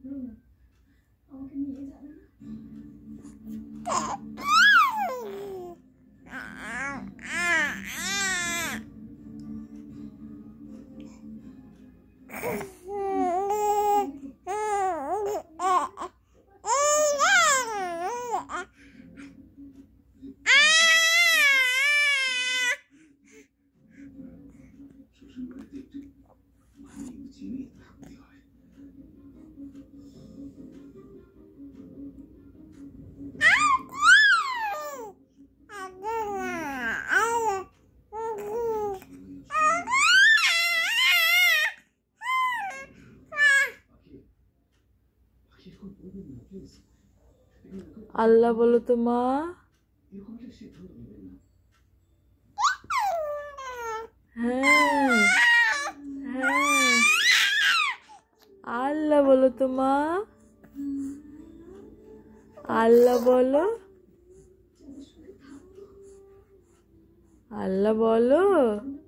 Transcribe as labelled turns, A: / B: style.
A: 啊啊啊！আল্লাহ বলো তো মা হ্যাঁ হ্যাঁ আল্লাহ বলো তো মা আল্লাহ বলো আল্লাহ বলো